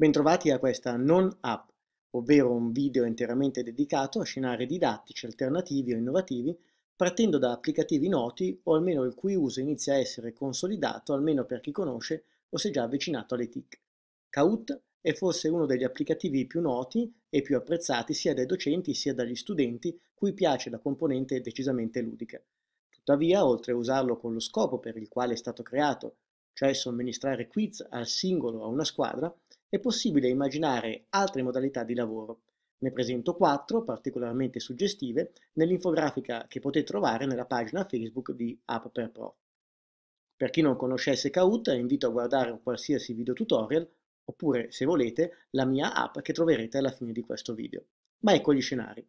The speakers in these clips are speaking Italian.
Bentrovati a questa non-app, ovvero un video interamente dedicato a scenari didattici, alternativi o innovativi, partendo da applicativi noti o almeno il cui uso inizia a essere consolidato, almeno per chi conosce o si è già avvicinato alle TIC. Kahoot è forse uno degli applicativi più noti e più apprezzati sia dai docenti sia dagli studenti, cui piace la componente decisamente ludica. Tuttavia, oltre a usarlo con lo scopo per il quale è stato creato, cioè somministrare quiz al singolo o a una squadra, è possibile immaginare altre modalità di lavoro. Ne presento quattro particolarmente suggestive nell'infografica che potete trovare nella pagina Facebook di App per Pro. Per chi non conoscesse Kahoot, invito a guardare un qualsiasi video tutorial oppure, se volete, la mia app che troverete alla fine di questo video. Ma ecco gli scenari.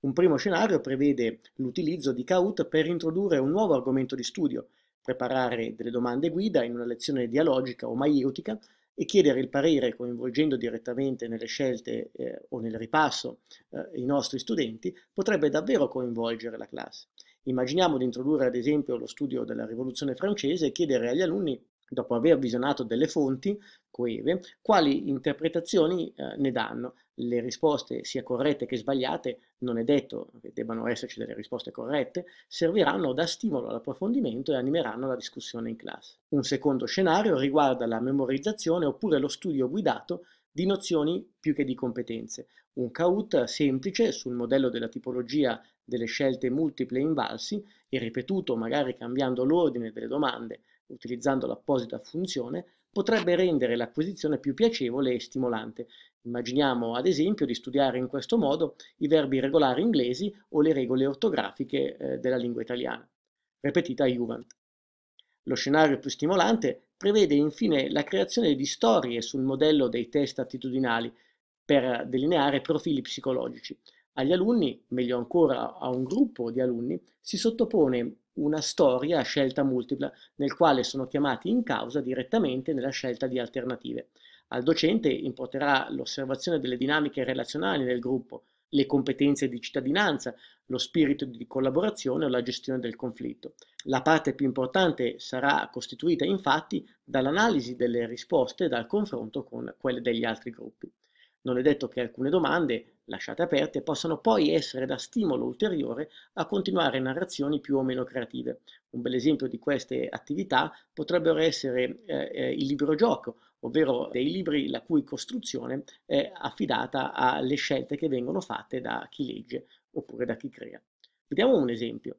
Un primo scenario prevede l'utilizzo di Kahoot per introdurre un nuovo argomento di studio, preparare delle domande guida in una lezione dialogica o maieutica e chiedere il parere coinvolgendo direttamente nelle scelte eh, o nel ripasso eh, i nostri studenti potrebbe davvero coinvolgere la classe. Immaginiamo di introdurre ad esempio lo studio della Rivoluzione francese e chiedere agli alunni, dopo aver visionato delle fonti coeve, quali interpretazioni eh, ne danno le risposte, sia corrette che sbagliate, non è detto che debbano esserci delle risposte corrette, serviranno da stimolo all'approfondimento e animeranno la discussione in classe. Un secondo scenario riguarda la memorizzazione oppure lo studio guidato di nozioni più che di competenze. Un CAUT semplice sul modello della tipologia delle scelte multiple e invalsi e ripetuto magari cambiando l'ordine delle domande utilizzando l'apposita funzione, potrebbe rendere l'acquisizione più piacevole e stimolante. Immaginiamo ad esempio di studiare in questo modo i verbi regolari inglesi o le regole ortografiche eh, della lingua italiana. Repetita Juvent. Lo scenario più stimolante prevede infine la creazione di storie sul modello dei test attitudinali per delineare profili psicologici. Agli alunni, meglio ancora a un gruppo di alunni, si sottopone una storia a scelta multipla, nel quale sono chiamati in causa direttamente nella scelta di alternative. Al docente importerà l'osservazione delle dinamiche relazionali del gruppo, le competenze di cittadinanza, lo spirito di collaborazione o la gestione del conflitto. La parte più importante sarà costituita infatti dall'analisi delle risposte e dal confronto con quelle degli altri gruppi. Non è detto che alcune domande, lasciate aperte, possano poi essere da stimolo ulteriore a continuare narrazioni più o meno creative. Un bel esempio di queste attività potrebbero essere eh, eh, il libro gioco, ovvero dei libri la cui costruzione è affidata alle scelte che vengono fatte da chi legge oppure da chi crea. Vediamo un esempio.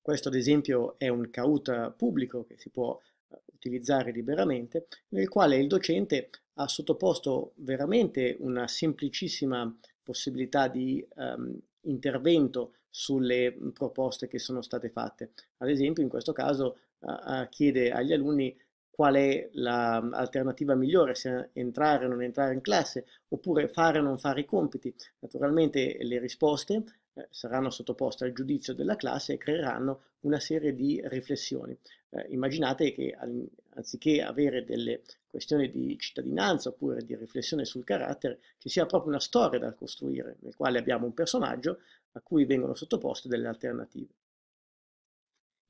Questo ad esempio è un caut pubblico che si può utilizzare liberamente, nel quale il docente ha sottoposto veramente una semplicissima possibilità di um, intervento sulle proposte che sono state fatte. Ad esempio, in questo caso uh, chiede agli alunni qual è l'alternativa la mm, migliore, se entrare o non entrare in classe, oppure fare o non fare i compiti. Naturalmente le risposte eh, saranno sottoposte al giudizio della classe e creeranno una serie di riflessioni. Eh, immaginate che anziché avere delle questioni di cittadinanza oppure di riflessione sul carattere, ci sia proprio una storia da costruire, nel quale abbiamo un personaggio a cui vengono sottoposte delle alternative.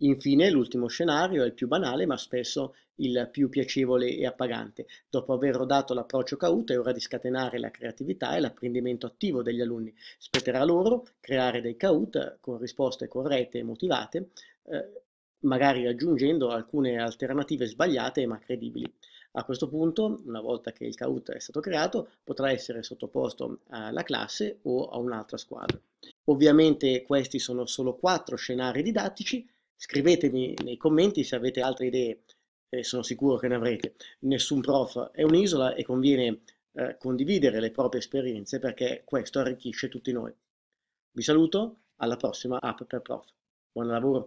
Infine, l'ultimo scenario è il più banale, ma spesso il più piacevole e appagante. Dopo aver rodato l'approccio cauto, è ora di scatenare la creatività e l'apprendimento attivo degli alunni. Spetterà loro creare dei caut con risposte corrette e motivate, eh, magari aggiungendo alcune alternative sbagliate ma credibili. A questo punto, una volta che il CAUT è stato creato, potrà essere sottoposto alla classe o a un'altra squadra. Ovviamente questi sono solo quattro scenari didattici Scrivetemi nei commenti se avete altre idee, eh, sono sicuro che ne avrete. Nessun prof è un'isola e conviene eh, condividere le proprie esperienze perché questo arricchisce tutti noi. Vi saluto, alla prossima App per Prof. Buon lavoro!